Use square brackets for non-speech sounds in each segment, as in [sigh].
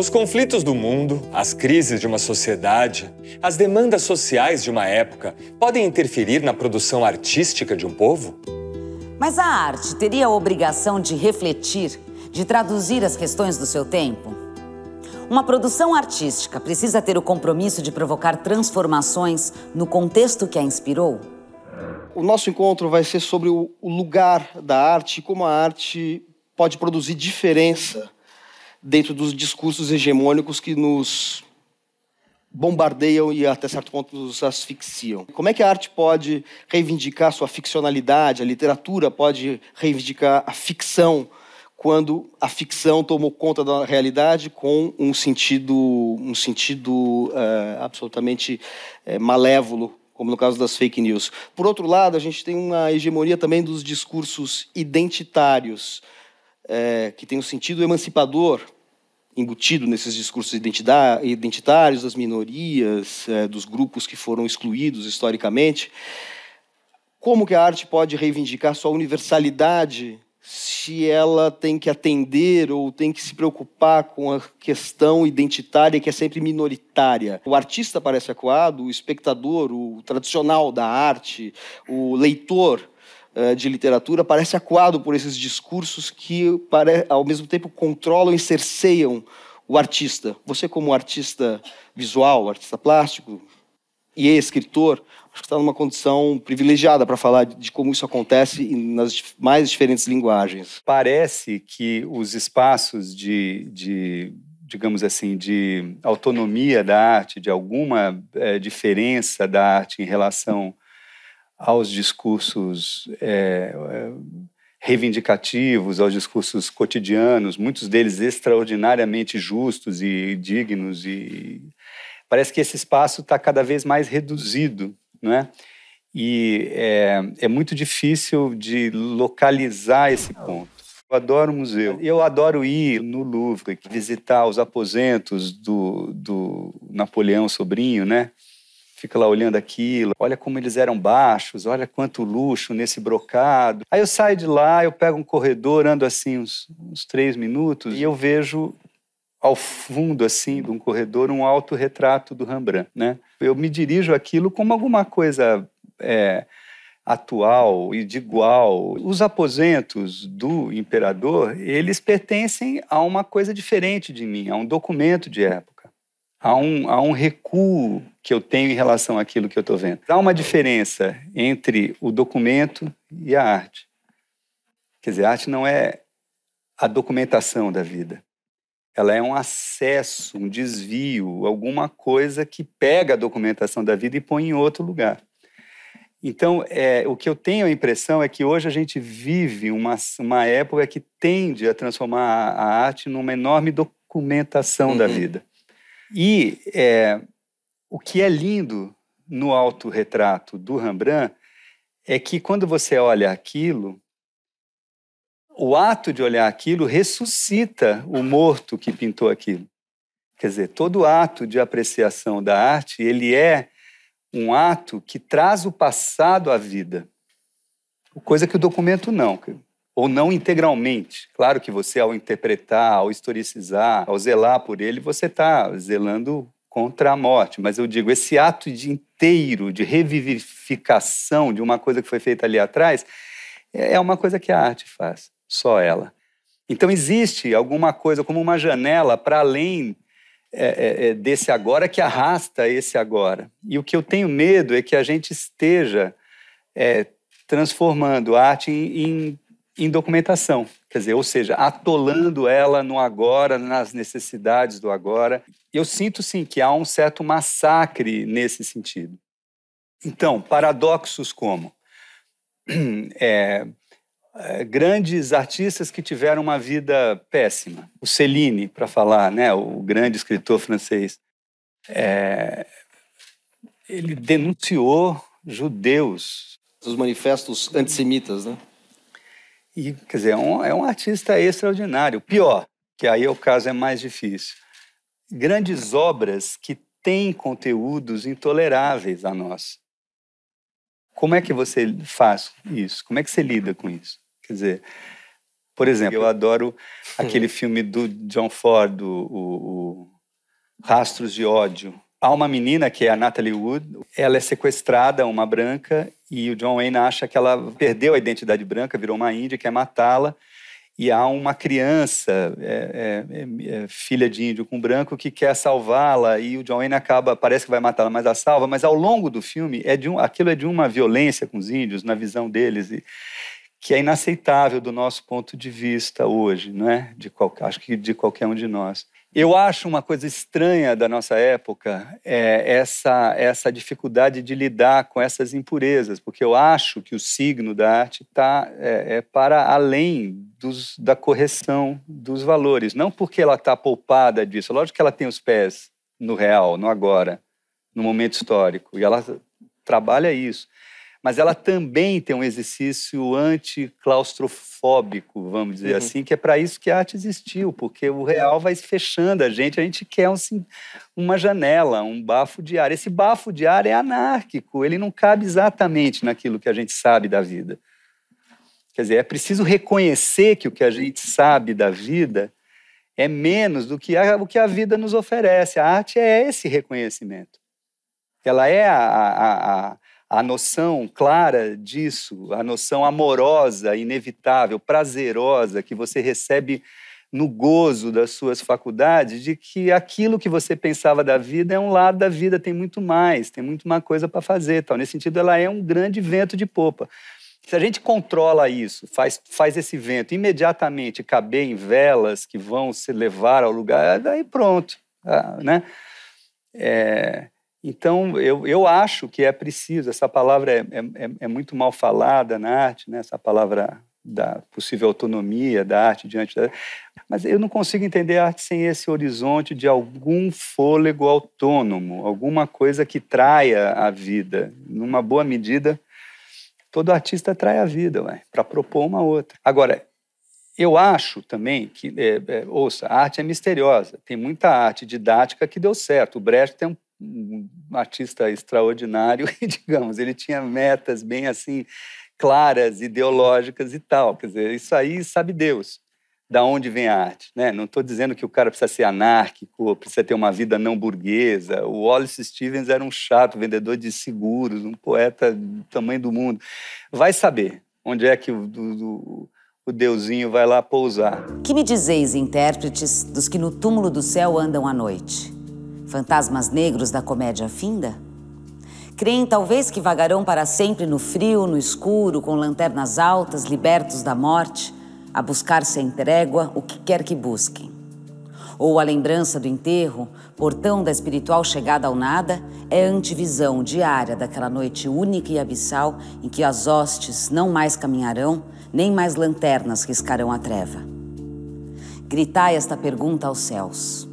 Os conflitos do mundo, as crises de uma sociedade, as demandas sociais de uma época podem interferir na produção artística de um povo? Mas a arte teria a obrigação de refletir, de traduzir as questões do seu tempo? Uma produção artística precisa ter o compromisso de provocar transformações no contexto que a inspirou? O nosso encontro vai ser sobre o lugar da arte, como a arte pode produzir diferença dentro dos discursos hegemônicos que nos bombardeiam e até certo ponto nos asfixiam. Como é que a arte pode reivindicar sua ficcionalidade? A literatura pode reivindicar a ficção quando a ficção tomou conta da realidade com um sentido, um sentido eh, absolutamente eh, malévolo, como no caso das fake news. Por outro lado, a gente tem uma hegemonia também dos discursos identitários é, que tem um sentido emancipador embutido nesses discursos identitários das minorias, é, dos grupos que foram excluídos historicamente. Como que a arte pode reivindicar sua universalidade se ela tem que atender ou tem que se preocupar com a questão identitária que é sempre minoritária. O artista parece acuado, o espectador, o tradicional da arte, o leitor eh, de literatura parece aquado por esses discursos que, ao mesmo tempo, controlam e cerceiam o artista. Você, como artista visual, artista plástico e escritor, acho que está numa condição privilegiada para falar de como isso acontece nas mais diferentes linguagens. Parece que os espaços de, de digamos assim, de autonomia da arte, de alguma é, diferença da arte em relação aos discursos é, é, reivindicativos, aos discursos cotidianos, muitos deles extraordinariamente justos e dignos. E parece que esse espaço está cada vez mais reduzido, não é? E é, é muito difícil de localizar esse ponto. Eu adoro museu. Eu adoro ir no Louvre, visitar os aposentos do, do Napoleão Sobrinho, né? fica lá olhando aquilo, olha como eles eram baixos, olha quanto luxo nesse brocado. Aí eu saio de lá, eu pego um corredor, ando assim uns, uns três minutos e eu vejo ao fundo assim de um corredor um autorretrato do Rembrandt, né? Eu me dirijo aquilo como alguma coisa é, atual e de igual. Os aposentos do imperador, eles pertencem a uma coisa diferente de mim, a um documento de época há um, há um recuo que eu tenho em relação àquilo que eu estou vendo. Há uma diferença entre o documento e a arte. Quer dizer, a arte não é a documentação da vida. Ela é um acesso, um desvio, alguma coisa que pega a documentação da vida e põe em outro lugar. Então, é, o que eu tenho a impressão é que hoje a gente vive uma, uma época que tende a transformar a, a arte numa enorme documentação uhum. da vida. E é, o que é lindo no autorretrato do Rembrandt é que quando você olha aquilo, o ato de olhar aquilo ressuscita o morto que pintou aquilo. Quer dizer, todo ato de apreciação da arte, ele é um ato que traz o passado à vida. Coisa que o documento não ou não integralmente. Claro que você, ao interpretar, ao historicizar, ao zelar por ele, você está zelando contra a morte. Mas eu digo, esse ato de inteiro de revivificação de uma coisa que foi feita ali atrás é, é uma coisa que a arte faz, só ela. Então existe alguma coisa como uma janela para além é, é, é, desse agora que arrasta esse agora. E o que eu tenho medo é que a gente esteja é, transformando a arte em, em em documentação, quer dizer, ou seja, atolando ela no agora, nas necessidades do agora. Eu sinto sim que há um certo massacre nesse sentido. Então, paradoxos como [clears throat] é, é, grandes artistas que tiveram uma vida péssima, o Celine, para falar, né, o grande escritor francês, é, ele denunciou judeus. Os manifestos antissemitas, né? E, quer dizer, é um, é um artista extraordinário. Pior, que aí é o caso é mais difícil. Grandes obras que têm conteúdos intoleráveis a nós. Como é que você faz isso? Como é que você lida com isso? Quer dizer, por exemplo, eu adoro [laughs] aquele filme do John Ford, o, o Rastros de Ódio, Há uma menina que é a Natalie Wood, ela é sequestrada, uma branca, e o John Wayne acha que ela perdeu a identidade branca, virou uma índia, quer matá-la. E há uma criança, é, é, é, é, filha de índio com branco, que quer salvá-la e o John Wayne acaba, parece que vai matá-la, mas a salva. Mas ao longo do filme, é de um, aquilo é de uma violência com os índios, na visão deles, e, que é inaceitável do nosso ponto de vista hoje, não é? De qual, acho que de qualquer um de nós. Eu acho uma coisa estranha da nossa época é essa, essa dificuldade de lidar com essas impurezas, porque eu acho que o signo da arte está é, é para além dos, da correção dos valores. Não porque ela está poupada disso, lógico que ela tem os pés no real, no agora, no momento histórico, e ela trabalha isso mas ela também tem um exercício anticlaustrofóbico, vamos dizer uhum. assim, que é para isso que a arte existiu, porque o real vai se fechando a gente, a gente quer um, uma janela, um bafo de ar. Esse bafo de ar é anárquico, ele não cabe exatamente naquilo que a gente sabe da vida. Quer dizer, é preciso reconhecer que o que a gente sabe da vida é menos do que a, o que a vida nos oferece. A arte é esse reconhecimento. Ela é a, a, a a noção clara disso, a noção amorosa, inevitável, prazerosa que você recebe no gozo das suas faculdades, de que aquilo que você pensava da vida é um lado da vida, tem muito mais, tem muito mais coisa para fazer. Tal. Nesse sentido, ela é um grande vento de popa. Se a gente controla isso, faz, faz esse vento imediatamente caber em velas que vão se levar ao lugar, daí pronto. Ah, né? É, então, eu, eu acho que é preciso, essa palavra é, é, é, é muito mal falada na arte, né? essa palavra da possível autonomia da arte diante da. Mas eu não consigo entender a arte sem esse horizonte de algum fôlego autônomo, alguma coisa que traia a vida. Numa boa medida, todo artista trai a vida para propor uma outra. Agora, eu acho também que, é, é, ouça, a arte é misteriosa. Tem muita arte didática que deu certo. O Brecht tem um um artista extraordinário, [laughs] digamos, ele tinha metas bem assim claras, ideológicas e tal. Quer dizer, isso aí sabe Deus da onde vem a arte. Né? Não estou dizendo que o cara precisa ser anárquico, precisa ter uma vida não burguesa. O Wallace Stevens era um chato vendedor de seguros, um poeta do tamanho do mundo. Vai saber onde é que o, o, o deusinho vai lá pousar. Que me dizeis, intérpretes, dos que no túmulo do céu andam à noite? fantasmas negros da comédia finda? Creem talvez que vagarão para sempre no frio, no escuro, com lanternas altas, libertos da morte, a buscar sem trégua o que quer que busquem. Ou a lembrança do enterro, portão da espiritual chegada ao nada, é antivisão diária daquela noite única e abissal em que as hostes não mais caminharão, nem mais lanternas riscarão a treva. Gritai esta pergunta aos céus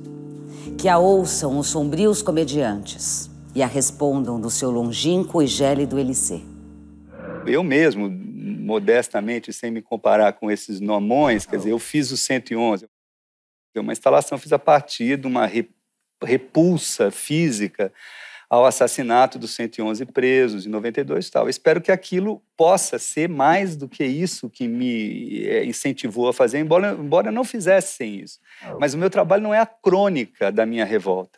que a ouçam os sombrios comediantes e a respondam do seu longínquo e gélido Eliseu. Eu mesmo, modestamente, sem me comparar com esses nomões, quer dizer, eu fiz o 111. Uma instalação fiz a partir de uma repulsa física ao assassinato dos 111 presos em 92 e tal. espero que aquilo possa ser mais do que isso que me é, incentivou a fazer, embora, embora eu não fizesse sem isso. É Mas o meu trabalho não é a crônica da minha revolta.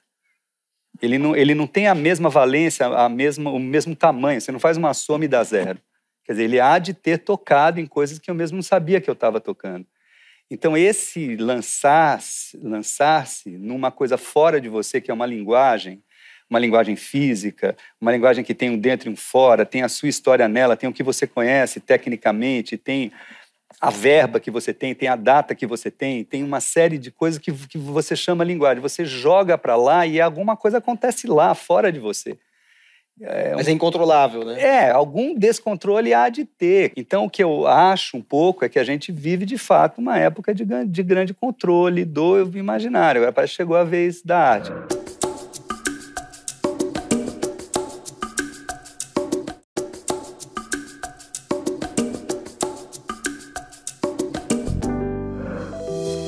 Ele não, ele não tem a mesma valência, a mesma, o mesmo tamanho. Você não faz uma soma e dá zero. Quer dizer, ele há de ter tocado em coisas que eu mesmo não sabia que eu estava tocando. Então, esse lançar-se lançar numa coisa fora de você, que é uma linguagem, uma linguagem física, uma linguagem que tem um dentro e um fora, tem a sua história nela, tem o que você conhece tecnicamente, tem a verba que você tem, tem a data que você tem, tem uma série de coisas que, que você chama linguagem. Você joga para lá e alguma coisa acontece lá, fora de você. É, Mas é incontrolável, né? É, algum descontrole há de ter. Então, o que eu acho um pouco é que a gente vive, de fato, uma época de, de grande controle do imaginário. Agora, chegou a vez da arte.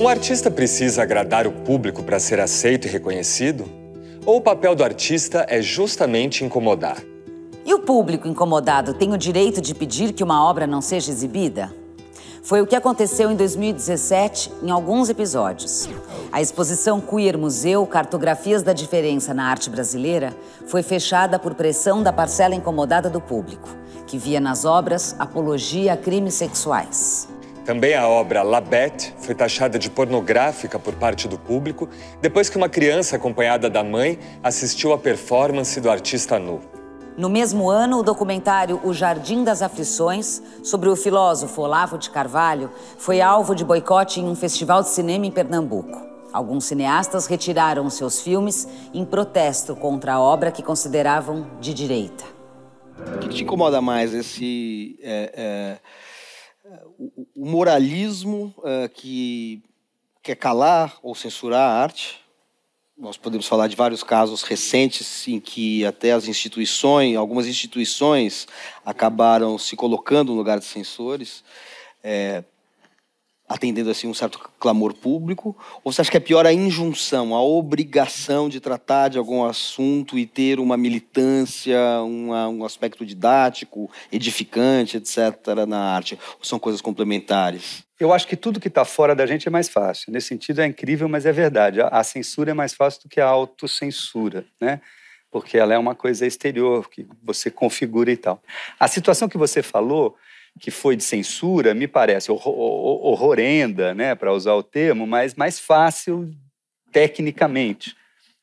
Um artista precisa agradar o público para ser aceito e reconhecido? Ou o papel do artista é justamente incomodar? E o público incomodado tem o direito de pedir que uma obra não seja exibida? Foi o que aconteceu em 2017 em alguns episódios. A exposição Queer Museu Cartografias da Diferença na Arte Brasileira foi fechada por pressão da parcela incomodada do público, que via nas obras apologia a crimes sexuais. Também a obra Labette foi taxada de pornográfica por parte do público depois que uma criança acompanhada da mãe assistiu à performance do artista nu. No mesmo ano, o documentário O Jardim das Aflições, sobre o filósofo Olavo de Carvalho, foi alvo de boicote em um festival de cinema em Pernambuco. Alguns cineastas retiraram seus filmes em protesto contra a obra que consideravam de direita. O que te incomoda mais, esse é, é o, moralismo eh, que quer calar ou censurar a arte. Nós podemos falar de vários casos recentes em que até as instituições, algumas instituições, acabaram se colocando no lugar de censores. É, atendendo assim um certo clamor público? Ou você acha que é pior a injunção, a obrigação de tratar de algum assunto e ter uma militância, uma, um aspecto didático, edificante, etc., na arte? Ou são coisas complementares? Eu acho que tudo que está fora da gente é mais fácil. Nesse sentido, é incrível, mas é verdade. A, a censura é mais fácil do que a autocensura, né? Porque ela é uma coisa exterior, que você configura e tal. A situação que você falou que foi de censura, me parece horrorenda, né, para usar o termo, mas mais fácil tecnicamente.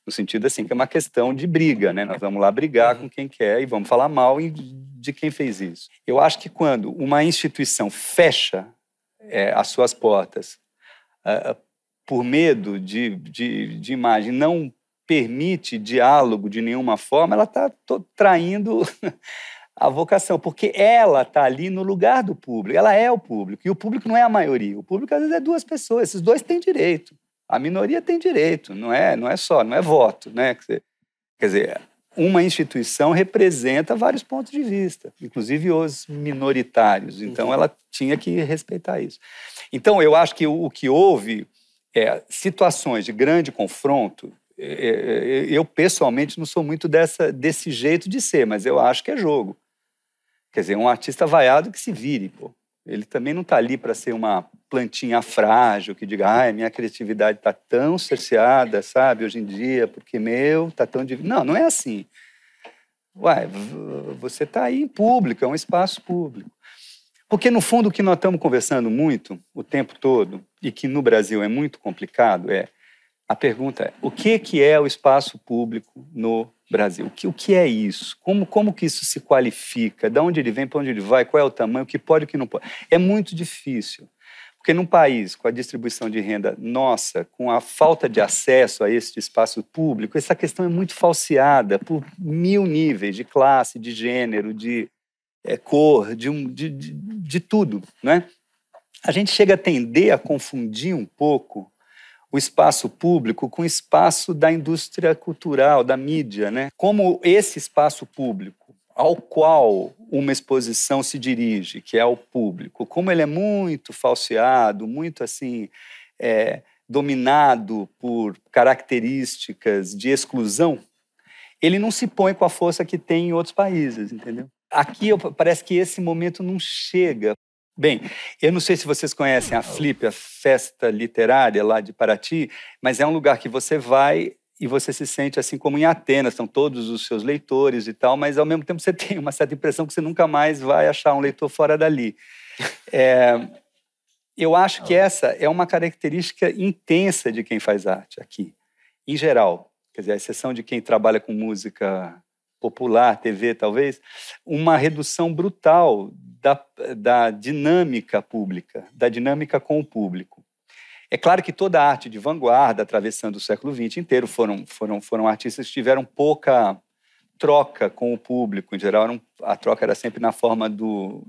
No sentido assim que é uma questão de briga, né? Nós vamos lá brigar com quem quer e vamos falar mal de quem fez isso. Eu acho que quando uma instituição fecha é, as suas portas uh, por medo de, de, de imagem, não permite diálogo de nenhuma forma, ela está traindo [laughs] a vocação, porque ela está ali no lugar do público, ela é o público, e o público não é a maioria, o público às vezes é duas pessoas, esses dois têm direito, a minoria tem direito, não é, não é só, não é voto, né? Quer dizer, uma instituição representa vários pontos de vista, inclusive os minoritários, então uhum. ela tinha que respeitar isso. Então eu acho que o que houve é situações de grande confronto é, é, é, eu pessoalmente não sou muito dessa, desse jeito de ser, mas eu acho que é jogo. Quer dizer, um artista vaiado que se vire, pô. Ele também não está ali para ser uma plantinha frágil que diga, ai, minha criatividade está tão cerceada, sabe, hoje em dia, porque meu está tão div... Não, não é assim. Uai, você está aí em público, é um espaço público. Porque, no fundo, o que nós estamos conversando muito o tempo todo, e que no Brasil é muito complicado, é a pergunta é: o que, que é o espaço público no Brasil. O que, o que é isso? Como, como que isso se qualifica? De onde ele vem, para onde ele vai? Qual é o tamanho? O que pode, o que não pode? É muito difícil. Porque num país com a distribuição de renda nossa, com a falta de acesso a este espaço público, essa questão é muito falseada por mil níveis de classe, de gênero, de é, cor, de, um, de, de, de tudo. Né? A gente chega a tender a confundir um pouco o espaço público com o espaço da indústria cultural, da mídia, né? Como esse espaço público ao qual uma exposição se dirige, que é ao público, como ele é muito falseado, muito assim é, dominado por características de exclusão, ele não se põe com a força que tem em outros países, entendeu? Aqui parece que esse momento não chega. Bem, eu não sei se vocês conhecem a Flip, a festa literária lá de Paraty, mas é um lugar que você vai e você se sente assim como em Atenas, são todos os seus leitores e tal, mas ao mesmo tempo você [laughs] tem uma certa impressão que você nunca mais vai achar um leitor fora dali. [laughs] É, eu acho que ah. essa é uma característica intensa de quem faz arte aqui, em geral. Quer dizer, a exceção de quem trabalha com música popular, TV talvez, uma redução brutal da, da dinâmica pública, da dinâmica com o público. É claro que toda a arte de vanguarda, atravessando o século XX inteiro, foram, foram, foram artistas que tiveram pouca troca com o público. Em geral, a troca era sempre na forma do,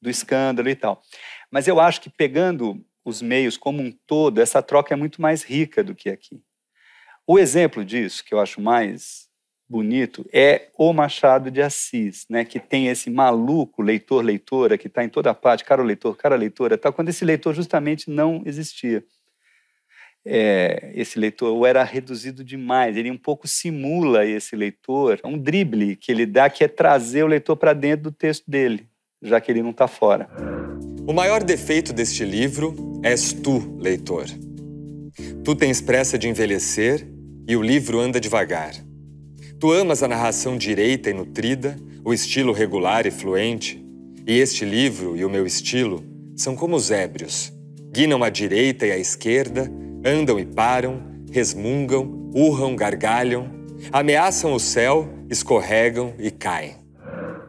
do escândalo e tal. Mas eu acho que pegando os meios como um todo, essa troca é muito mais rica do que aqui. O exemplo disso, que eu acho mais bonito é O Machado de Assis, né, que tem esse maluco leitor, leitora, que está em toda parte, cara leitor, cara leitora, tal, quando esse leitor justamente não existia. É, esse leitor era reduzido demais, ele um pouco simula esse leitor, é um drible que ele dá que é trazer o leitor para dentro do texto dele, já que ele não está fora. O maior defeito deste livro és tu, leitor. Tu tens pressa de envelhecer e o livro anda devagar. Tu amas a narração direita e nutrida, o estilo regular e fluente, e este livro e o meu estilo são como os ébrios. Guinam à direita e à esquerda, andam e param, resmungam, urram, gargalham, ameaçam o céu, escorregam e caem.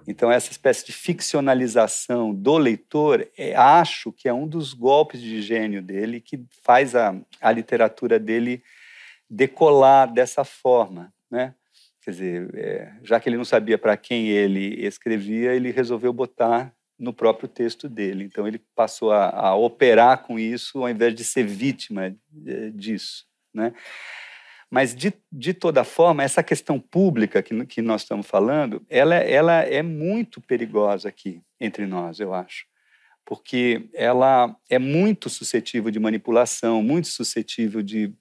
Então, essa espécie de ficcionalização do leitor, é, acho que é um dos golpes de gênio dele que faz a, a literatura dele decolar dessa forma. Né? Quer dizer, é, já que ele não sabia para quem ele escrevia, ele resolveu botar no próprio texto dele. Então ele passou a, a operar com isso ao invés de ser vítima é, disso, né? Mas, de, de toda forma, essa questão pública que, que nós estamos falando, ela, ela é muito perigosa aqui entre nós, eu acho. Porque ela é muito suscetível de manipulação, muito suscetível de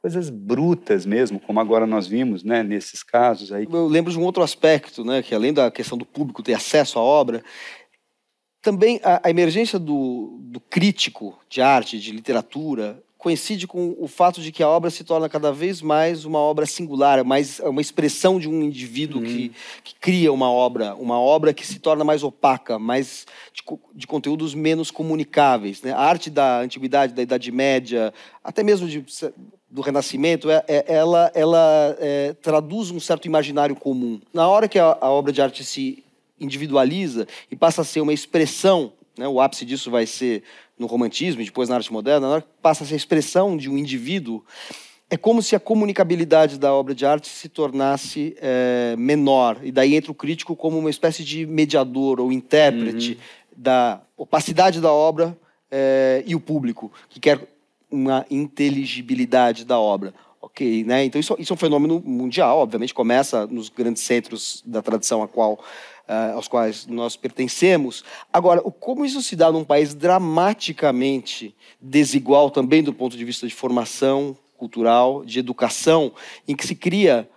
coisas brutas mesmo, como agora nós vimos, né, nesses casos aí. Eu lembro de um outro aspecto, né, que além da questão do público ter acesso à obra, também a, a emergência do, do, crítico de arte, de literatura, coincide com o fato de que a obra se torna cada vez mais uma obra singular, mais uma expressão de um indivíduo uhum. que, que, cria uma obra, uma obra que se torna mais opaca, mais de, de conteúdos menos comunicáveis. Né? A arte da antiguidade, da Idade Média, até mesmo de, do Renascimento, é, é, ela, ela é, traduz um certo imaginário comum. Na hora que a, a obra de arte se individualiza e passa a ser uma expressão né, o ápice disso vai ser no romantismo e depois na arte moderna, na hora que passa a ser expressão de um indivíduo, é como se a comunicabilidade da obra de arte se tornasse é, menor. E daí entra o crítico como uma espécie de mediador ou intérprete uhum. da opacidade da obra é, e o público, que quer uma inteligibilidade da obra. Ok, né? Então isso, isso é um fenômeno mundial, obviamente, começa nos grandes centros da tradição a qual ah, aos quais nós pertencemos. Agora, como isso se dá num país dramaticamente desigual também do ponto de vista de formação cultural, de educação, em que se cria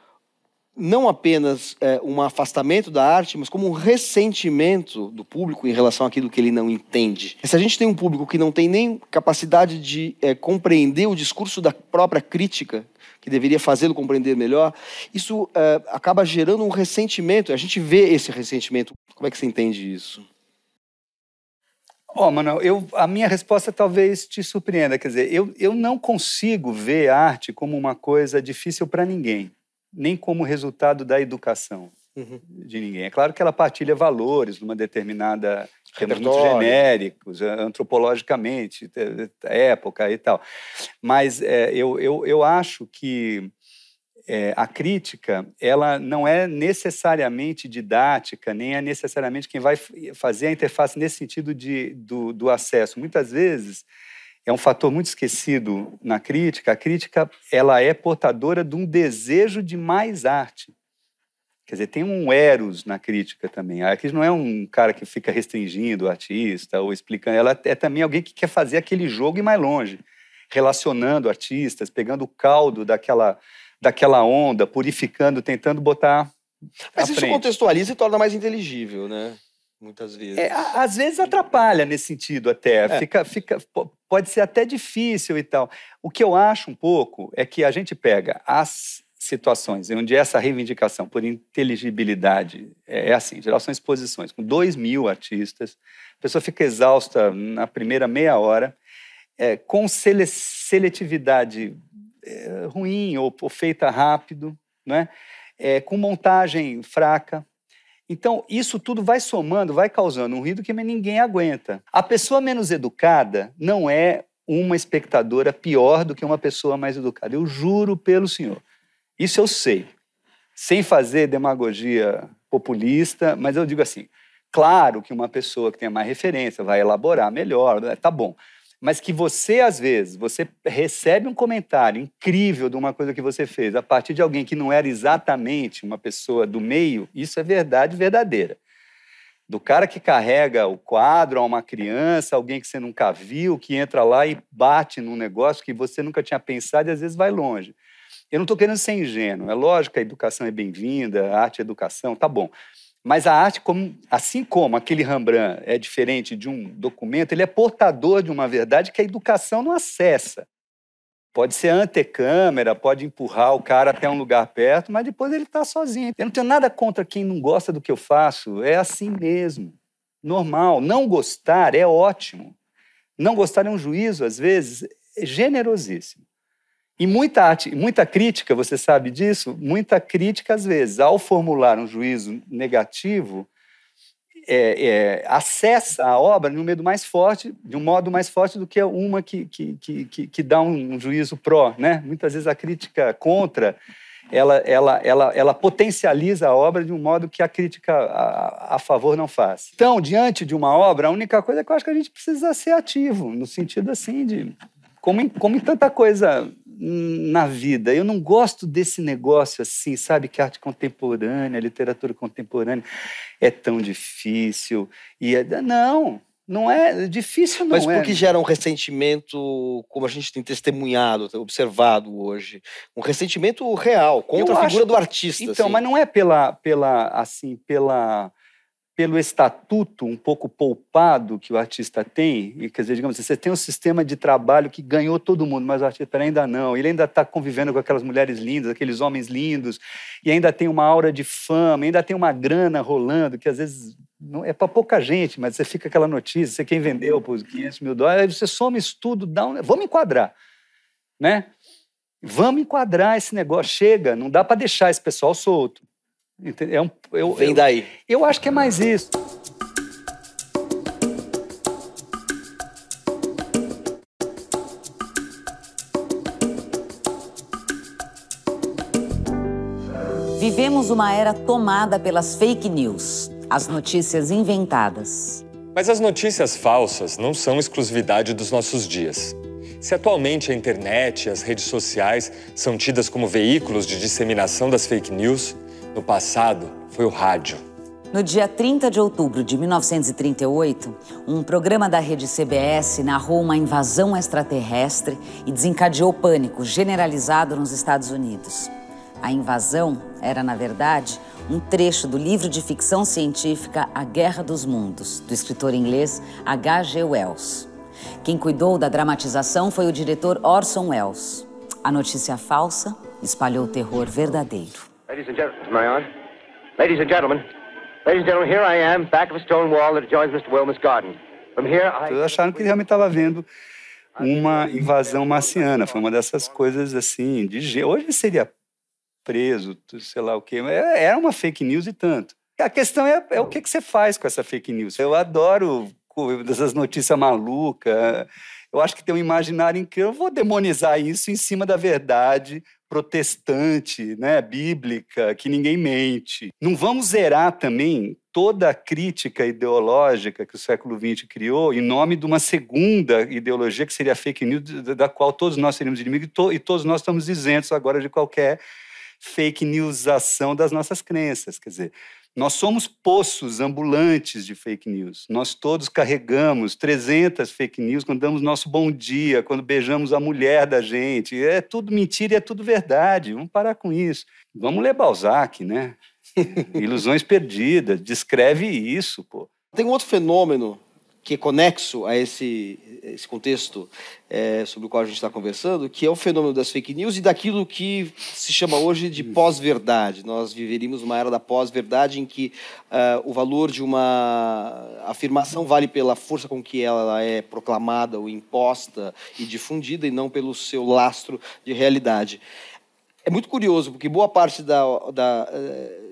não apenas é, um afastamento da arte, mas como um ressentimento do público em relação àquilo que ele não entende. Se a gente tem um público que não tem nem capacidade de é, compreender o discurso da própria crítica, que deveria fazê-lo compreender melhor, isso eh, acaba gerando um ressentimento. A gente vê esse ressentimento. Como é que você entende isso? Ó, oh, Manuel, eu, a minha resposta talvez te surpreenda. Quer dizer, eu, eu não consigo ver a arte como uma coisa difícil para ninguém, nem como resultado da educação uhum. de ninguém. É claro que ela partilha valores numa determinada temos é muito genéricos, antropologicamente, época e tal. Mas é, eu, eu, eu acho que é, a crítica ela não é necessariamente didática, nem é necessariamente quem vai fazer a interface nesse sentido de, do, do acesso. Muitas vezes é um fator muito esquecido na crítica. A crítica ela é portadora de um desejo de mais arte. Quer dizer, tem um eros na crítica também. A crítica não é um cara que fica restringindo o artista ou explicando. Ela é também alguém que quer fazer aquele jogo e mais longe, relacionando artistas, pegando o caldo daquela, daquela onda, purificando, tentando botar. Mas isso frente. contextualiza e torna mais inteligível, né? Muitas vezes. É, às vezes atrapalha nesse sentido até. É. Fica, fica, pode ser até difícil e tal. O que eu acho um pouco é que a gente pega as situações em onde essa reivindicação por inteligibilidade é, é assim, geral são exposições com dois mil artistas, a pessoa fica exausta na primeira meia hora, é, com sele seletividade é, ruim ou, ou, feita rápido, né? É, com montagem fraca. Então, isso tudo vai somando, vai causando um ruído que ninguém aguenta. A pessoa menos educada não é uma espectadora pior do que uma pessoa mais educada. Eu juro pelo senhor. Isso eu sei, sem fazer demagogia populista, mas eu digo assim: claro que uma pessoa que tem mais referência vai elaborar melhor, né? tá bom. Mas que você, às vezes, você recebe um comentário incrível de uma coisa que você fez a partir de alguém que não era exatamente uma pessoa do meio, isso é verdade verdadeira do cara que carrega o quadro a uma criança, alguém que você nunca viu, que entra lá e bate num negócio que você nunca tinha pensado e às vezes vai longe. Eu não estou querendo ser ingênuo. É lógico que a educação é bem-vinda, a arte é educação, tá bom. Mas a arte, como, assim como aquele Rembrandt é diferente de um documento, ele é portador de uma verdade que a educação não acessa. Pode ser antecâmera, pode empurrar o cara até um lugar perto, mas depois ele está sozinho. Eu não tenho nada contra quem não gosta do que eu faço, é assim mesmo. Normal. Não gostar é ótimo. Não gostar é um juízo, às vezes, é generosíssimo. E muita, muita crítica, você sabe disso, muita crítica, às vezes, ao formular um juízo negativo, é, é, acessa a obra de um medo mais forte, de um modo mais forte do que uma que, que, que, que dá um juízo pró. Né? Muitas vezes a crítica contra ela, ela, ela, ela potencializa a obra de um modo que a crítica a, a, favor não faz. Então, diante de uma obra, a única coisa é que eu acho que a gente precisa ser ativo, no sentido assim de. Como em, como em tanta coisa na vida. Eu não gosto desse negócio assim, sabe? Que arte contemporânea, literatura contemporânea é tão difícil. E é... Não, não é difícil, não Mas é. Mas porque gera um ressentimento, como a gente tem testemunhado, observado hoje, um ressentimento real contra eu a figura acho... do artista. Então, assim. mas não é pela, pela, assim, pela pelo estatuto um pouco poupado que o artista tem, e, quer dizer, digamos assim, você tem um sistema de trabalho que ganhou todo mundo, mas o artista ainda não. Ele ainda está convivendo com aquelas mulheres lindas, aqueles homens lindos, e ainda tem uma aura de fama, ainda tem uma grana rolando, que às vezes não é para pouca gente, mas você fica aquela notícia, você quem vendeu por 500 mil dólares, aí você soma isso tudo, dá um... vamos enquadrar, né? Vamos enquadrar esse negócio, chega, não dá para deixar esse pessoal solto. É um, eu, Vem daí. Eu, eu acho que é mais isso. Vivemos uma era tomada pelas fake news, as notícias inventadas. Mas as notícias falsas não são exclusividade dos nossos dias. Se atualmente a internet e as redes sociais são tidas como veículos de disseminação das fake news, no passado, foi o rádio. No dia 30 de outubro de 1938, um programa da rede CBS narrou uma invasão extraterrestre e desencadeou pânico generalizado nos Estados Unidos. A invasão era, na verdade, um trecho do livro de ficção científica A Guerra dos Mundos, do escritor inglês H.G. Wells. Quem cuidou da dramatização foi o diretor Orson Welles. A notícia falsa espalhou o terror verdadeiro. Ladies and gentlemen, am I on? Ladies and gentlemen, ladies and gentlemen, here I am, back of a stone wall that Mr. Wilmer's garden. From here, I... Todos acharam que realmente estava vendo uma invasão marciana. Foi uma dessas coisas assim, de hoje seria preso, sei lá o quê. É, era uma fake news e tanto. A questão é, é o que, que você faz com essa fake news. Eu adoro essas notícias malucas. Eu acho que tem um imaginário incrível. Eu vou demonizar isso em cima da verdade, protestante, né, bíblica, que ninguém mente. Não vamos zerar também toda a crítica ideológica que o século XX criou em nome de uma segunda ideologia que seria a fake news, da qual todos nós seríamos inimigos e, to e todos nós estamos isentos agora de qualquer fake newsação das nossas crenças. Quer dizer, nós somos poços ambulantes de fake news. Nós todos carregamos 300 fake news quando damos nosso bom dia, quando beijamos a mulher da gente. É tudo mentira e é tudo verdade. Vamos parar com isso. Vamos ler Balzac, né? [laughs] Ilusões perdidas. Descreve isso, pô. Tem um outro fenômeno que é conexo a esse, esse contexto é, sobre o qual a gente está conversando, que é o fenômeno das fake news e daquilo que se chama hoje de pós-verdade. Nós viveríamos uma era da pós-verdade em que uh, o valor de uma afirmação vale pela força com que ela é proclamada ou imposta e difundida e não pelo seu lastro de realidade. É muito curioso, porque boa parte da, da uh,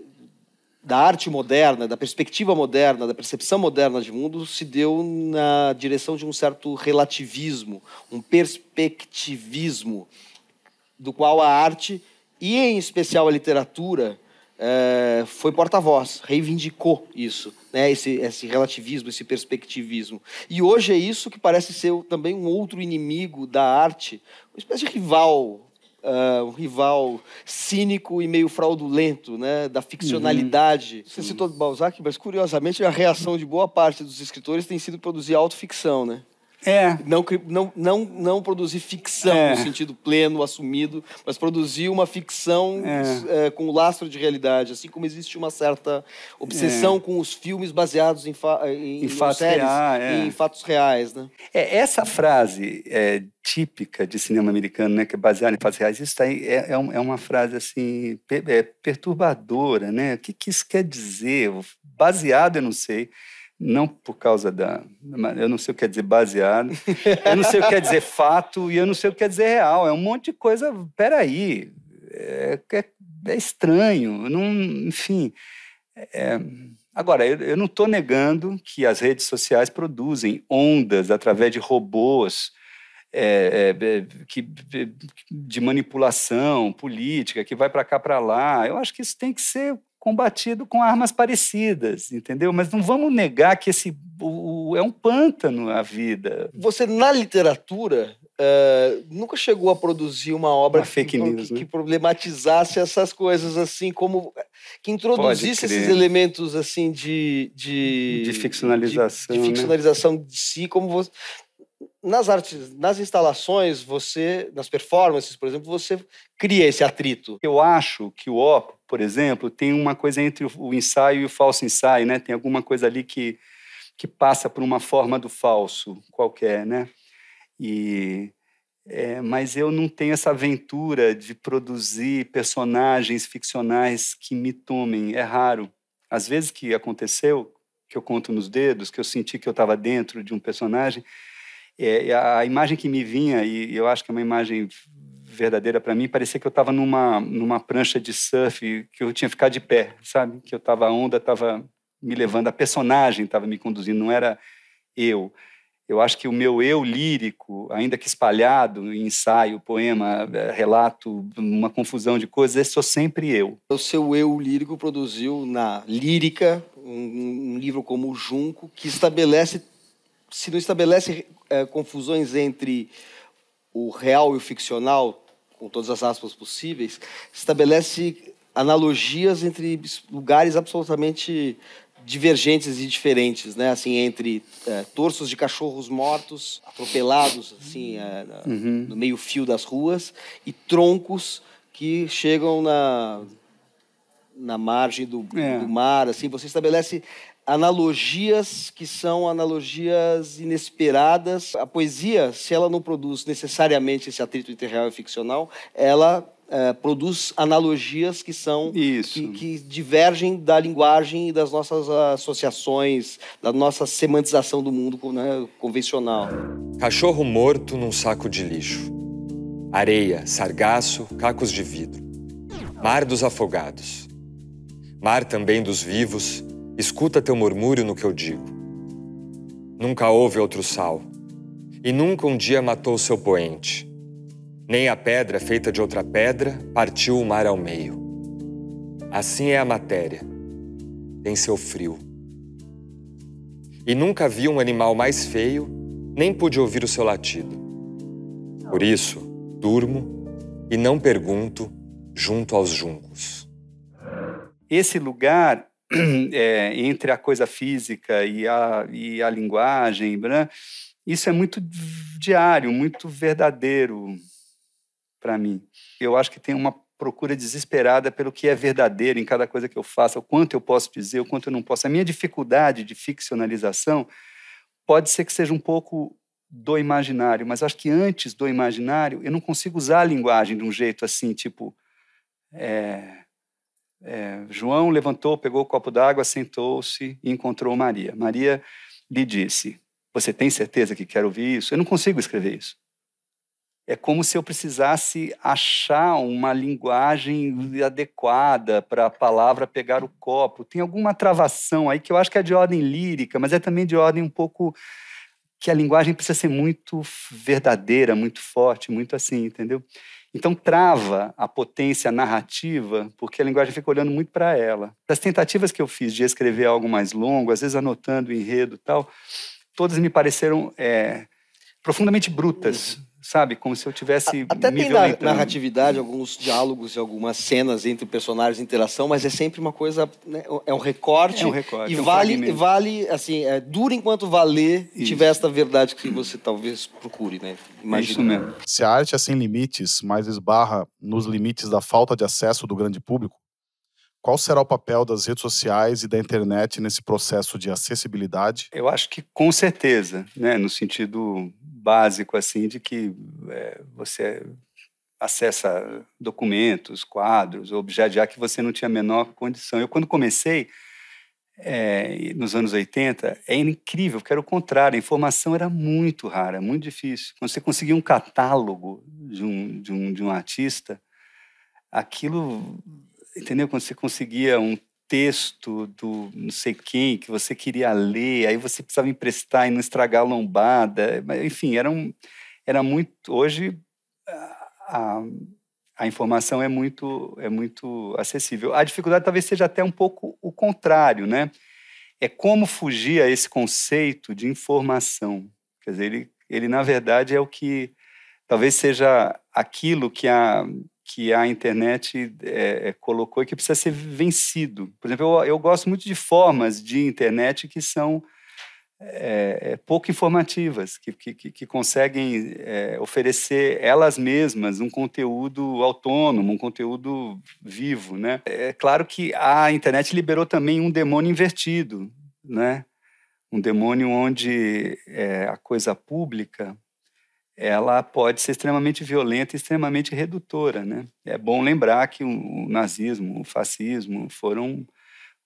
da arte moderna, da perspectiva moderna, da percepção moderna de mundo se deu na direção de um certo relativismo, um perspectivismo, do qual a arte e em especial a literatura é, foi porta-voz, reivindicou isso, né? esse, esse relativismo, esse perspectivismo. E hoje é isso que parece ser também um outro inimigo da arte, uma espécie de rival Uh, um rival cínico e meio fraudulento, né, da ficcionalidade. Uhum. Você citou Balzac, mas curiosamente a reação de boa parte dos escritores tem sido produzir autoficção, né? É. Não, não, não, não produzir ficção é. no sentido pleno, assumido, mas produzir uma ficção é. É, com lastro de realidade, assim como existe uma certa obsessão é. com os filmes baseados em, fa em, em, fatos, séries, reais, em é. fatos reais. Né? É, essa frase é, típica de cinema americano, né, que é baseada em fatos reais, isso tá aí, é, é, uma frase assim per perturbadora. Né? O que, que isso quer dizer? Baseado, eu não sei não por causa da. Eu não sei o que quer dizer baseado, eu não sei o que quer dizer fato e eu não sei o que quer dizer real. É um monte de coisa. Peraí, é, é, é estranho, não, enfim. É, agora, eu, eu não estou negando que as redes sociais produzem ondas através de robôs. É, é, é que, de manipulação política, que vai para cá, para lá. Eu acho que isso tem que ser combatido com armas parecidas, entendeu? Mas não vamos negar que esse o, é um pântano a vida. Você na literatura uh, nunca chegou a produzir uma obra uma que, news, que, né? que, problematizasse essas coisas assim, como que introduzisse esses elementos assim de de, de ficcionalização, de, de né? ficcionalização né? de si, como você nas artes, nas instalações, você, nas performances, por exemplo, você cria esse atrito. Eu acho que o óculos por exemplo, tem uma coisa entre o ensaio e o falso ensaio, né? Tem alguma coisa ali que, que passa por uma forma do falso qualquer, né? E é, mas eu não tenho essa aventura de produzir personagens ficcionais que me tomem. É raro. Às vezes que aconteceu, que eu conto nos dedos, que eu senti que eu estava dentro de um personagem, é, a imagem que me vinha, e eu acho que é uma imagem verdadeira para mim, parecia que eu estava numa, numa prancha de surf, que eu tinha que ficar de pé, sabe? Que eu estava, a onda estava me levando, a personagem estava me conduzindo, não era eu. Eu acho que o meu eu lírico, ainda que espalhado em ensaio, poema, eh, relato, uma confusão de coisas, esse sou sempre eu. O seu eu lírico produziu na lírica um, um livro como o Junco, que estabelece, se não estabelece é, confusões entre o real e o ficcional, com todas as aspas possíveis, estabelece analogias entre lugares absolutamente divergentes e diferentes, né? Assim, entre é, torsos de cachorros mortos, atropelados, assim, é, uhum. no meio fio das ruas, e troncos que chegam na na margem do, é. do mar, assim, você estabelece analogias que são analogias inesperadas. A poesia, se ela não produz necessariamente esse atrito entre real e ficcional, ela é, produz analogias que são que, que, divergem da linguagem e das nossas associações, da nossa semantização do mundo né, convencional. Cachorro morto num saco de lixo. Areia, sargaço, cacos de vidro. Mar dos afogados. Mar também dos vivos Escuta teu murmúrio no que eu digo. Nunca houve outro sal, e nunca um dia matou seu poente. Nem a pedra feita de outra pedra partiu o mar ao meio. Assim é a matéria, tem seu frio. E nunca vi um animal mais feio, nem pude ouvir o seu latido. Por isso, durmo e não pergunto junto aos juncos. Esse lugar [clears throat] é, entre a coisa física e a, e a linguagem, né? isso é muito diário, muito verdadeiro para mim. Eu acho que tem uma procura desesperada pelo que é verdadeiro em cada coisa que eu faço, o quanto eu posso dizer, o quanto eu não posso. A minha dificuldade de ficcionalização pode ser que seja um pouco do imaginário, mas acho que antes do imaginário eu não consigo usar a linguagem de um jeito assim, tipo. É é, João levantou, pegou o copo d'água, sentou-se e encontrou Maria. Maria lhe disse: Você tem certeza que quer ouvir isso? Eu não consigo escrever isso. É como se eu precisasse achar uma linguagem adequada para a palavra pegar o copo. Tem alguma travação aí que eu acho que é de ordem lírica, mas é também de ordem um pouco que a linguagem precisa ser muito verdadeira, muito forte, muito assim, entendeu? Então trava a potência narrativa, porque a linguagem fica olhando muito para ela. Das tentativas que eu fiz de escrever algo mais longo, às vezes anotando o enredo e tal, todas me pareceram é, profundamente brutas. Uhum sabe? Como se eu tivesse. A, até tem na, narratividade, alguns diálogos e algumas cenas entre personagens, interação, mas é sempre uma coisa. Né? É um recorte. É um recorte. E é um vale, vale, assim, é, dura enquanto valer e tiver esta verdade que você talvez procure, né? Imagina. É isso mesmo. Se a arte é sem limites, mas esbarra nos limites da falta de acesso do grande público, qual será o papel das redes sociais e da internet nesse processo de acessibilidade? Eu acho que com certeza, né, no sentido básico assim de que é, você acessa documentos, quadros, objetos já que você não tinha a menor condição. Eu quando comecei é, nos anos 80 é incrível, porque era o contrário, a informação era muito rara, muito difícil. Quando você conseguia um catálogo de um, de um, de um artista, aquilo entendeu? Quando você conseguia um texto do não sei quem que você queria ler, aí você precisava emprestar e não estragar a lombada. Enfim, era, um, era muito. Hoje a, a informação é muito, é muito acessível. A dificuldade talvez seja até um pouco o contrário, né? É como fugir a esse conceito de informação. Quer dizer, ele, ele na verdade é o que talvez seja aquilo que a que a internet é, é, colocou e que precisa ser vencido. Por exemplo, eu, eu, gosto muito de formas de internet que são é, é pouco informativas, que, que, que conseguem é, oferecer elas mesmas um conteúdo autônomo, um conteúdo vivo. Né? É claro que a internet liberou também um demônio invertido, né? um demônio onde é, a coisa pública ela pode ser extremamente violenta e extremamente redutora. Né? É bom lembrar que o nazismo, o fascismo foram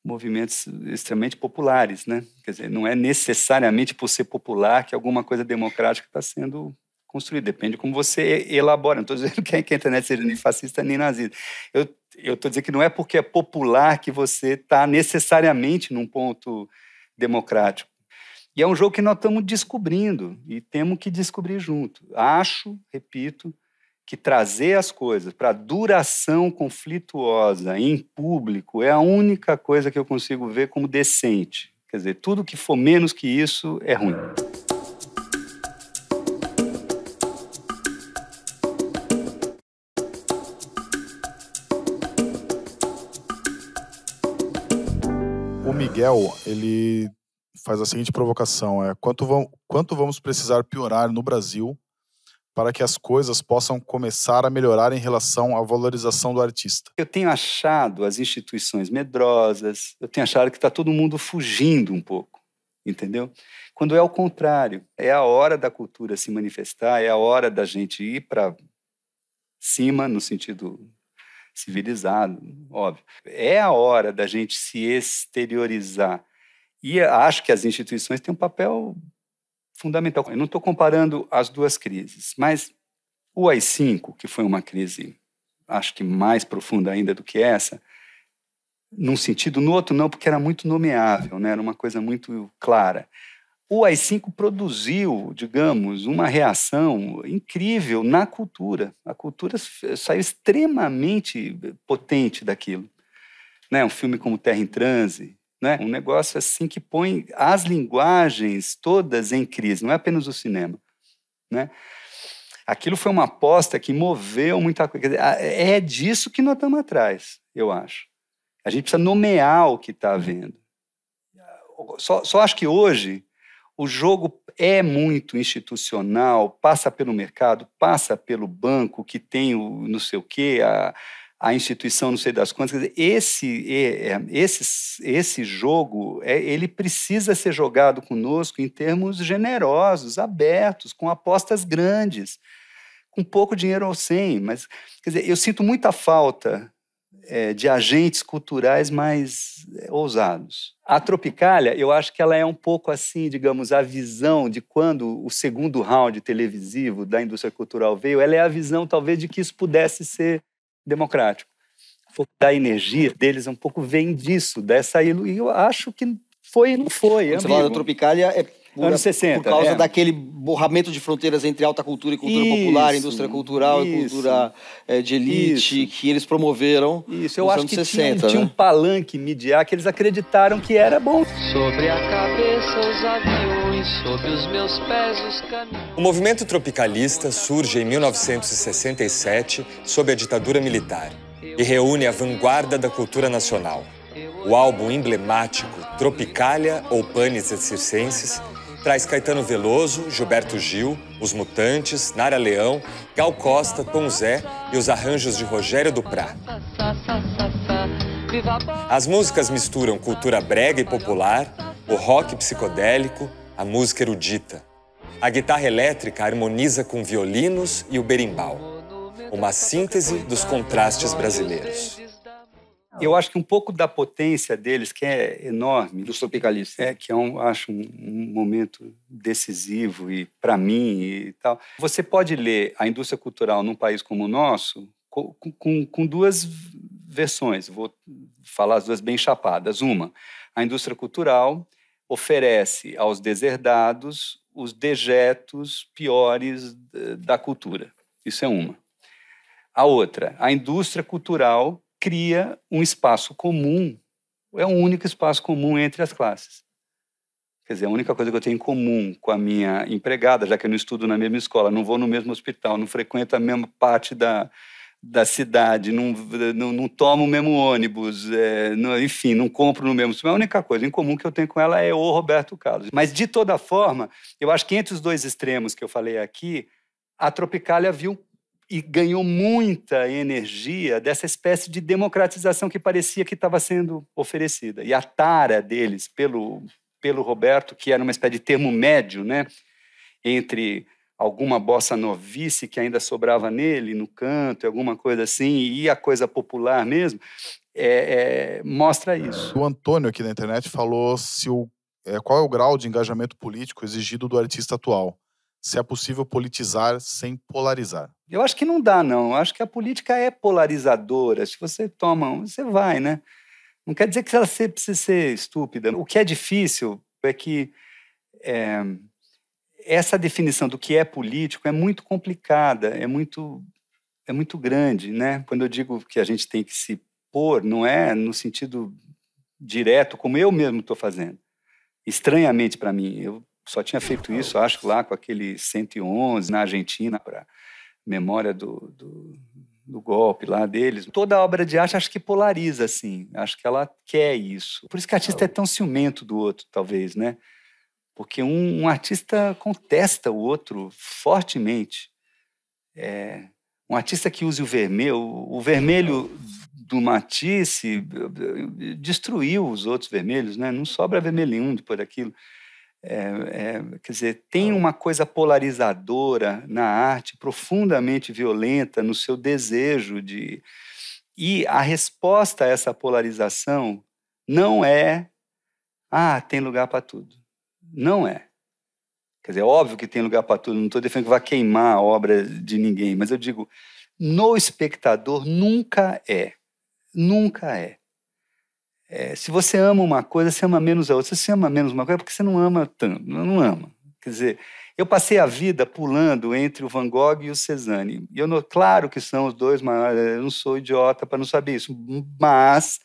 movimentos extremamente populares. Né? Quer dizer, não é necessariamente por ser popular que alguma coisa democrática está sendo construída. Depende de como você elabora. Não estou dizendo que a internet seja nem fascista nem nazista. Eu estou dizendo que não é porque é popular que você está necessariamente num ponto democrático. E é um jogo que nós estamos descobrindo e temos que descobrir junto. Acho, repito, que trazer as coisas para duração conflituosa em público é a única coisa que eu consigo ver como decente. Quer dizer, tudo que for menos que isso é ruim. O Miguel, ele faz a seguinte provocação: é quanto, vamos, quanto vamos precisar piorar no Brasil para que as coisas possam começar a melhorar em relação à valorização do artista? Eu tenho achado as instituições medrosas, eu tenho achado que está todo mundo fugindo um pouco, entendeu? Quando é o contrário, é a hora da cultura se manifestar, é a hora da gente ir para cima, no sentido civilizado, óbvio. É a hora da gente se exteriorizar e acho que as instituições têm um papel fundamental. Eu não estou comparando as duas crises, mas o AI-5, que foi uma crise, acho que mais profunda ainda do que essa, num sentido, no outro não, porque era muito nomeável, né? era uma coisa muito clara. O AI-5 produziu, digamos, uma reação incrível na cultura. A cultura saiu extremamente potente daquilo. Né? Um filme como Terra em Transe, né? Um negócio assim que põe as linguagens todas em crise, não é apenas o cinema. Né? Aquilo foi uma aposta que moveu muita coisa. É disso que nós estamos atrás, eu acho. A gente precisa nomear o que está havendo. Uhum. Só, só acho que hoje o jogo é muito institucional, passa pelo mercado, passa pelo banco que tem o não sei o quê, a, a instituição não sei das quantas. Dizer, esse, é, é, esse, esse jogo, é, ele precisa ser jogado conosco em termos generosos, abertos, com apostas grandes, com pouco dinheiro ou sem. Mas, quer dizer, eu sinto muita falta é, de agentes culturais mais ousados. A Tropicália, eu acho que ela é um pouco assim, digamos, a visão de quando o segundo round televisivo da indústria cultural veio, ela é a visão talvez de que isso pudesse ser democrático. Da energia deles é um pouco vem disso, dessa ilusão. E eu acho que foi e não foi. você fala da Tropicália, é por, anos 60, por causa é. daquele borramento de fronteiras entre alta cultura e cultura isso, popular, indústria cultural isso, e cultura é, de elite isso. que eles promoveram. Isso, eu acho que 60, tinha, né? tinha, um palanque midiá que eles acreditaram que era bom. Sobre a cabeça os aviões sob os meus pés os caminhos. O movimento tropicalista surge em 1967 sob a ditadura militar e reúne a vanguarda da cultura nacional. O álbum emblemático Tropicália ou Panis et Circenses traz Caetano Veloso, Gilberto Gil, Os Mutantes, Nara Leão, Gal Costa, Tom Zé e os arranjos de Rogério do Prá. As músicas misturam cultura brega e popular, o rock psicodélico, a música erudita. A guitarra elétrica harmoniza com violinos e o berimbau. Uma síntese dos contrastes brasileiros. Eu acho que um pouco da potência deles, que é enorme, dos tropicalistas, é que é um, acho um, um momento decisivo e para mim e tal. Você pode ler a indústria cultural num país como o nosso com, com, com duas versões. Vou falar as duas bem chapadas. Uma, a indústria cultural oferece aos deserdados os dejetos piores eh, da cultura. Isso é uma. A outra, a indústria cultural cria um espaço comum, é um único espaço comum entre as classes. Quer dizer, a única coisa que eu tenho em comum com a minha empregada, já que eu não estudo na mesma escola, não vou no mesmo hospital, não frequento a mesma parte da, da cidade, não, não, não tomo o mesmo ônibus, é, não, enfim, não compro no mesmo. É a única coisa em comum que eu tenho com ela é o Roberto Carlos. Mas, de toda forma, eu acho que entre os dois extremos que eu falei aqui, a Tropicália viu e ganhou muita energia dessa espécie de democratização que parecia que estava sendo oferecida. E a tara deles pelo, pelo Roberto, que era uma espécie de termo médio né, entre alguma bossa novice que ainda sobrava nele, no canto, alguma coisa assim, e a coisa popular mesmo, é, é, mostra é, isso. O Antônio aqui na internet falou se o, é, qual é o grau de engajamento político exigido do artista atual. Se é possível politizar sem polarizar. Eu acho que não dá, não. Eu acho que a política é polarizadora. Se você toma, você vai, né? Não quer dizer que ela precisa ser estúpida. O que é difícil é que é, essa definição do que é político é muito complicada, é muito, é muito grande. Né? Quando eu digo que a gente tem que se pôr, não é no sentido direto, como eu mesmo estou fazendo. Estranhamente para mim, eu só tinha feito isso, acho, lá com aquele 111 na Argentina, para memória do, do, do, golpe lá deles. Toda obra de arte acho que polariza, assim. Acho que ela quer isso. Por isso que o artista é tão ciumento do outro, talvez, né? Porque um, um artista contesta o outro fortemente. É, um artista que use o vermelho, o vermelho do Matisse eh, eh, destruiu os outros vermelhos, né? não sobra vermelho nenhum depois daquilo. É, é, quer dizer, tem uma coisa polarizadora na arte, profundamente violenta no seu desejo de. E a resposta a essa polarização não é: ah, tem lugar para tudo. Não é. Quer dizer, é óbvio que tem lugar para tudo, não estou defendendo que vá queimar a obra de ninguém, mas eu digo, no espectador nunca é. Nunca é. é. se você ama uma coisa, você ama menos a outra. Se você ama menos uma coisa, é porque você não ama tanto, não ama. Quer dizer, eu passei a vida pulando entre o Van Gogh e o Cezanne. E eu, não, claro que são os dois maiores, eu não sou idiota para não saber isso, mas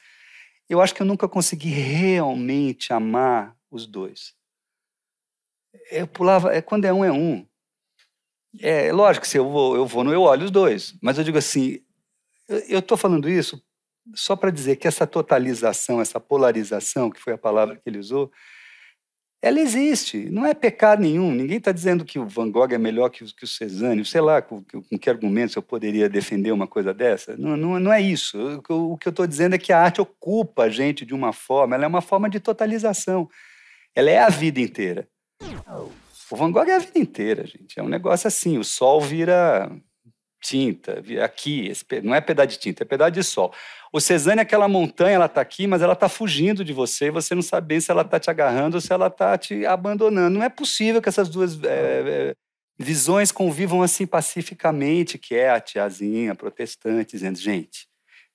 eu acho que eu nunca consegui realmente amar os dois eu pulava, é, quando é um, é um. É, é lógico que se eu vou, eu vou, eu olho os dois. Mas eu digo assim, eu estou falando isso só para dizer que essa totalização, essa polarização, que foi a palavra que ele usou, ela existe. Não é pecado nenhum. Ninguém está dizendo que o Van Gogh é melhor que o, que o Cezanne. Sei lá com, com que argumentos eu poderia defender uma coisa dessa. Não, não, não é isso. O, o que eu estou dizendo é que a arte ocupa a gente de uma forma, ela é uma forma de totalização. Ela é a vida inteira. O Van Gogh é a vida inteira, gente. É um negócio assim, o sol vira tinta, vira aqui, não é pedaço de tinta, é pedaço de sol. O Cezanne, é aquela montanha, ela está aqui, mas ela está fugindo de você, e você não sabe bem se ela está te agarrando ou se ela está te abandonando. Não é possível que essas duas é, é, visões convivam assim pacificamente, que é a tiazinha protestante dizendo, gente,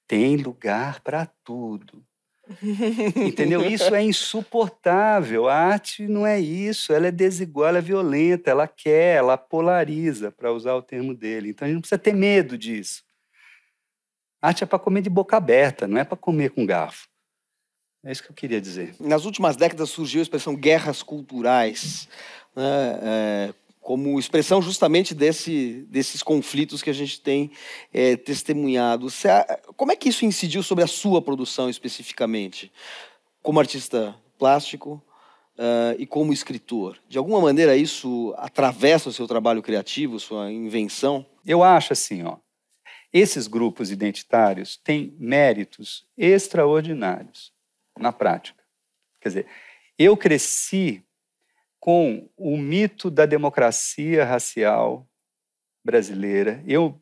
tem lugar para tudo. Entendeu? Isso é insuportável. A arte não é isso. Ela é desigual, ela é violenta, ela quer, ela polariza, para usar o termo dele. Então a gente não precisa ter medo disso. A arte é para comer de boca aberta, não é para comer com garfo. É isso que eu queria dizer. Nas últimas décadas surgiu a expressão guerras culturais. Né? É, como expressão justamente desse, desses conflitos que a gente tem é, testemunhado. como é que isso incidiu sobre a sua produção especificamente, como artista plástico uh, e como escritor? De alguma maneira isso atravessa o seu trabalho criativo, sua invenção? Eu acho assim, ó. Esses grupos identitários têm méritos extraordinários na prática. Quer dizer, eu cresci com o mito da democracia racial brasileira. Eu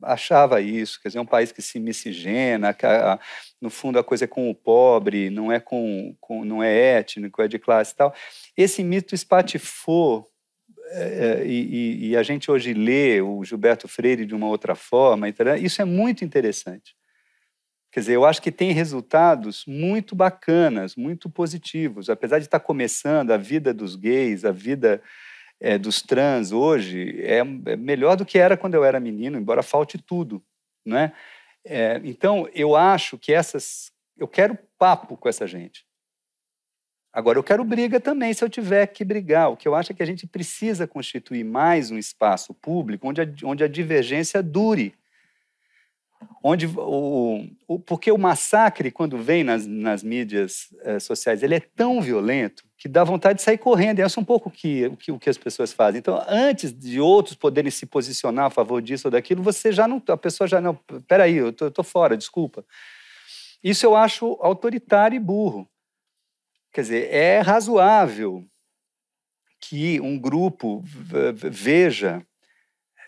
achava isso, quer dizer, um país que se miscigena, que a, no fundo a coisa é com o pobre, não é com, com não é étnico, é de classe e tal. Esse mito espatifou é, é e, e, a gente hoje lê o Gilberto Freire de uma outra forma. Isso é muito interessante. Quer dizer, eu acho que tem resultados muito bacanas, muito positivos. Apesar de estar começando a vida dos gays, a vida é, dos trans hoje, é, é, melhor do que era quando eu era menino, embora falte tudo. Né? É, eh, então, eu acho que essas. Eu quero papo com essa gente. Agora, eu quero briga também, se eu tiver que brigar. O que eu acho é que a gente precisa constituir mais um espaço público onde a, onde a divergência dure Onde o, o, porque o massacre, quando vem nas, nas mídias é, sociais, ele é tão violento que dá vontade de sair correndo. E essa é um pouco que, o, que, o que as pessoas fazem. Então, antes de outros poderem se posicionar a favor disso ou daquilo, você já não. A pessoa já não. Peraí, eu eu tô fora, desculpa. Isso eu acho autoritário e burro. Quer dizer, é razoável que um grupo veja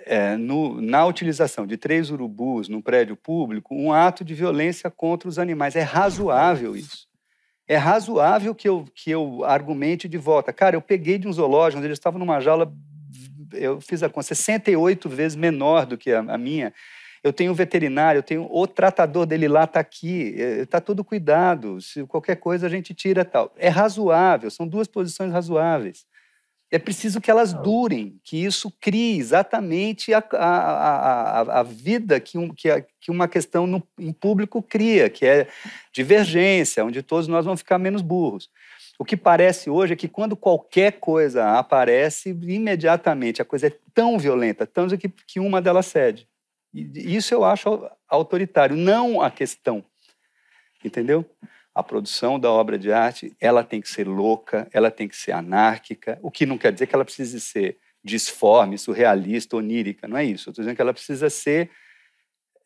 é, no, na utilização de três urubus num prédio público um ato de violência contra os animais. É razoável isso. É razoável que eu, que eu argumente de volta. Cara, eu peguei de um zoológico onde eles estavam numa jaula, eu fiz a conta, 68 vezes menor do que a, a minha. Eu tenho um veterinário, eu tenho o tratador dele lá, está aqui, está é, todo cuidado. Se qualquer coisa a gente tira tal. É razoável, são duas posições razoáveis. É preciso que elas durem, que isso crie exatamente a, a, a, a vida que, um, que, a, que uma questão no, em público cria, que é divergência, onde todos nós vamos ficar menos burros. O que parece hoje é que quando qualquer coisa aparece, imediatamente a coisa é tão violenta, tanto que, que uma delas cede. E isso eu acho autoritário, não a questão. Entendeu? a produção da obra de arte ela tem que ser louca, ela tem que ser anárquica, o que não quer dizer que ela precise ser disforme, surrealista, onírica, não é isso. Estou dizendo que ela precisa ser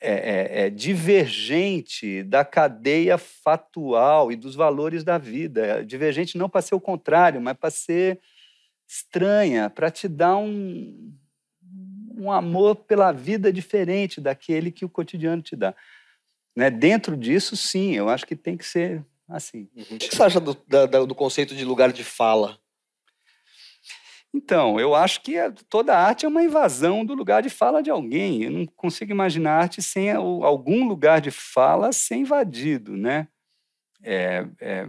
é, é, é, divergente da cadeia fatual e dos valores da vida. É, divergente não para ser o contrário, mas para ser estranha, para te dar um, um amor pela vida diferente daquele que o cotidiano te dá. Né? Dentro disso, sim, eu acho que tem que ser assim. Uhum. O que você acha do, da, do conceito de lugar de fala? Então, eu acho que é, toda arte é uma invasão do lugar de fala de alguém. Eu não consigo imaginar arte sem algum lugar de fala ser invadido, né? É, é,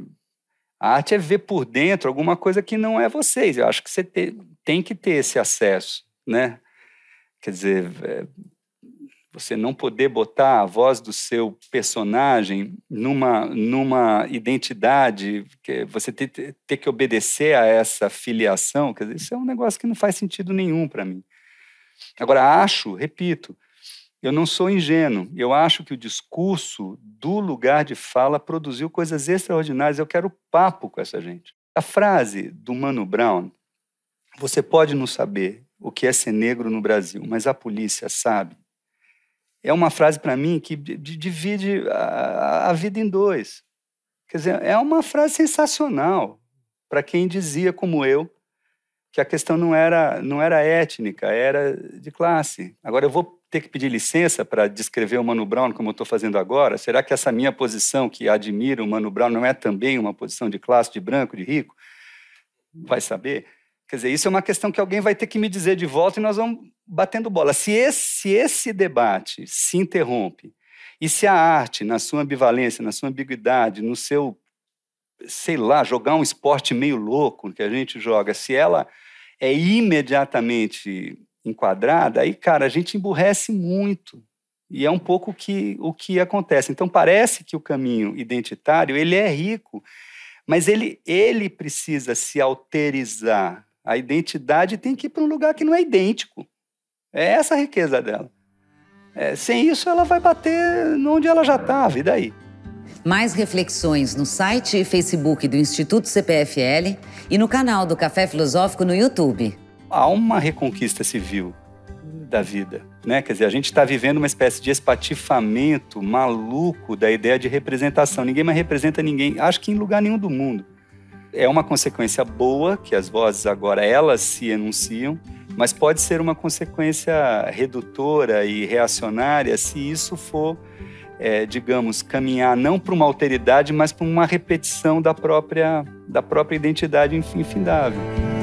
a arte é ver por dentro alguma coisa que não é vocês. Eu acho que você te, tem que ter esse acesso, né? Quer dizer, é, você não poder botar a voz do seu personagem numa, numa identidade, que é você ter, ter que obedecer a essa filiação, quer dizer, isso é um negócio que não faz sentido nenhum para mim. Agora, acho, repito, eu não sou ingênuo, eu acho que o discurso do lugar de fala produziu coisas extraordinárias, eu quero papo com essa gente. A frase do Mano Brown, você pode não saber o que é ser negro no Brasil, mas a polícia sabe é uma frase para mim que divide a, a, vida em dois. Quer dizer, é uma frase sensacional para quem dizia, como eu, que a questão não era, não era étnica, era de classe. Agora, eu vou ter que pedir licença para descrever o Mano Brown como eu estou fazendo agora? Será que essa minha posição, que admira o Mano Brown, não é também uma posição de classe, de branco, de rico? Vai saber? Quer dizer, isso é uma questão que alguém vai ter que me dizer de volta e nós vamos batendo bola. Se esse, esse debate se interrompe e se a arte, na sua ambivalência, na sua ambiguidade, no seu, sei lá, jogar um esporte meio louco que a gente joga, se ela é imediatamente enquadrada, aí, cara, a gente emburrece muito. E é um pouco que, o que acontece. Então, parece que o caminho identitário ele é rico, mas ele, ele precisa se alterizar a identidade tem que ir para um lugar que não é idêntico. É essa a riqueza dela. É, sem isso, ela vai bater onde ela já estava, e daí? Mais reflexões no site e Facebook do Instituto CPFL e no canal do Café Filosófico no YouTube. Há uma reconquista civil da vida, né? Quer dizer, a gente está vivendo uma espécie de espatifamento maluco da ideia de representação. Ninguém mais representa ninguém, acho que em lugar nenhum do mundo é uma consequência boa que as vozes agora elas se enunciam, mas pode ser uma consequência redutora e reacionária se isso for, é, digamos, caminhar não para uma alteridade, mas para uma repetição da própria, da própria identidade infindável.